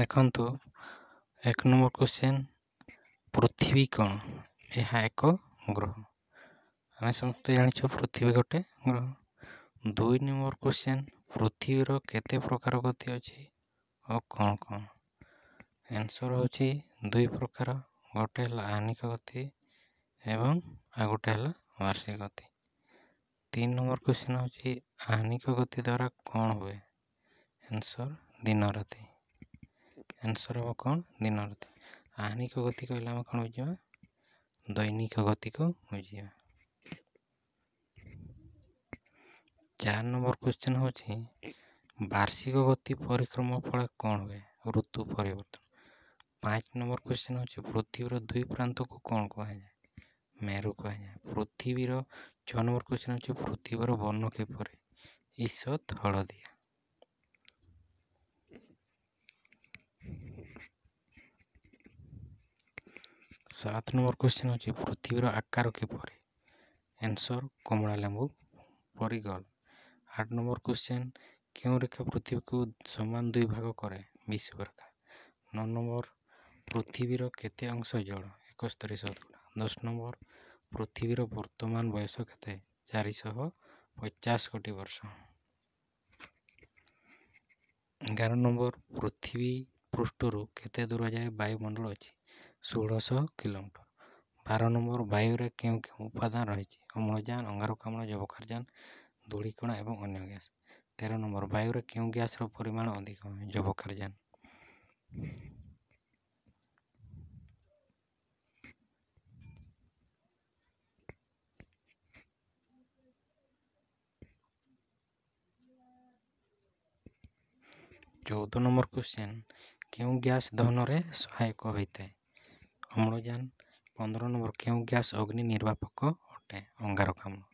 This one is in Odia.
ଦେଖନ୍ତୁ ଏକ ନମ୍ବର କ୍ୱେଶ୍ଚିନ୍ ପୃଥିବୀ କ'ଣ ଏହା ଏକ ଗ୍ରହ ଆମେ ସମସ୍ତେ ଜାଣିଛୁ ପୃଥିବୀ ଗୋଟେ ଗ୍ରହ ଦୁଇ ନମ୍ବର କ୍ୱେଶ୍ଚିନ୍ ପୃଥିବୀର କେତେ ପ୍ରକାର ଗତି ଅଛି ଓ କ'ଣ କ'ଣ ଆନ୍ସର୍ ହେଉଛି ଦୁଇ ପ୍ରକାର ଗୋଟେ ହେଲା ଆନିକ ଗତି ଏବଂ ଆଉ ଗୋଟେ ହେଲା ବାର୍ଷିକ ଗତି ତିନି ନମ୍ବର କ୍ୱେଶ୍ଚିନ୍ ହେଉଛି ଆନିକ ଗତି ଦ୍ୱାରା କ'ଣ ହୁଏ ଆନ୍ସର୍ ଦିନ ରାତି ଆନ୍ସର୍ ହେବ କ'ଣ ଦିନ ରାତି ଆହନିକ ଗତି କହିଲେ ଆମେ କ'ଣ ବୁଝିବା ଦୈନିକ ଗତିକୁ ବୁଝିବା ଚାରି ନମ୍ବର କ୍ୱେଶ୍ଚିନ୍ ହେଉଛି ବାର୍ଷିକ ଗତି ପରିକ୍ରମା ଫଳ କ'ଣ ହୁଏ ଋତୁ ପରିବର୍ତ୍ତନ ପାଞ୍ଚ ନମ୍ବର କ୍ୱେଶ୍ଚିନ୍ ହେଉଛି ପୃଥିବୀର ଦୁଇ ପ୍ରାନ୍ତକୁ କ'ଣ କୁହାଯାଏ ମେରୁ କୁହାଯାଏ ପୃଥିବୀର ଛଅ ନମ୍ବର କ୍ୱେଶ୍ଚିନ୍ ହେଉଛି ପୃଥିବୀର ବର୍ଣ୍ଣ କିପରି ଈଶ୍ୱତ ହଳଦିଆ ସାତ ନମ୍ବର କ୍ୱେଶ୍ଚିନ୍ ହେଉଛି ପୃଥିବୀର ଆକାର କିପରି ଏନ୍ସର କମଳା ଲେମ୍ବୁ ପରିଗଲ ଆଠ ନମ୍ବର କ୍ୱେଶ୍ଚିନ୍ କେଉଁ ରେଖା ପୃଥିବୀକୁ ସମାନ ଦୁଇ ଭାଗ କରେ ବିଶ୍ୱ ରେଖା ନଅ ନମ୍ବର ପୃଥିବୀର କେତେ ଅଂଶ ଜଳ ଏକସ୍ତରୀ ଶତକଡ଼ା ଦଶ ନମ୍ବର ପୃଥିବୀର ବର୍ତ୍ତମାନ ବୟସ କେତେ ଚାରିଶହ ପଚାଶ କୋଟି ବର୍ଷ ଏଗାର ନମ୍ବର ପୃଥିବୀ ପୃଷ୍ଠରୁ କେତେ ଦୂର ଯାଏ ବାୟୁମଣ୍ଡଳ ଅଛି ଷୋହଳଶହ କିଲୋମିଟର ବାର ନମ୍ବର ବାୟୁରେ କେଉଁ କେଉଁ ଉପାଦାନ ରହିଛି ଅମ୍ଳଜାନ ଅଙ୍ଗାରକାମ୍ଳ ଯବକ୍ଷାରଜାନ ଧୂଳିକଣା ଏବଂ ଅନ୍ୟ ଗ୍ୟାସ୍ ତେର ନମ୍ବର ବାୟୁରେ କେଉଁ ଗ୍ୟାସ୍ର ପରିମାଣ ଅଧିକ ଯବକ୍ଷାରଜାନ ଚଉଦ ନମ୍ବର କୋଶ୍ଚିନ୍ କେଉଁ ଗ୍ୟାସ୍ ଦହନରେ ସହାୟକ ହୋଇଥାଏ ଅମ୍ଳଜାନ ପନ୍ଦର ନମ୍ବର କେଉଁ ଗ୍ୟାସ୍ ଅଗ୍ନି ନିର୍ବାପକ ଅଟେ ଅଙ୍ଗାରକାମ୍ଳ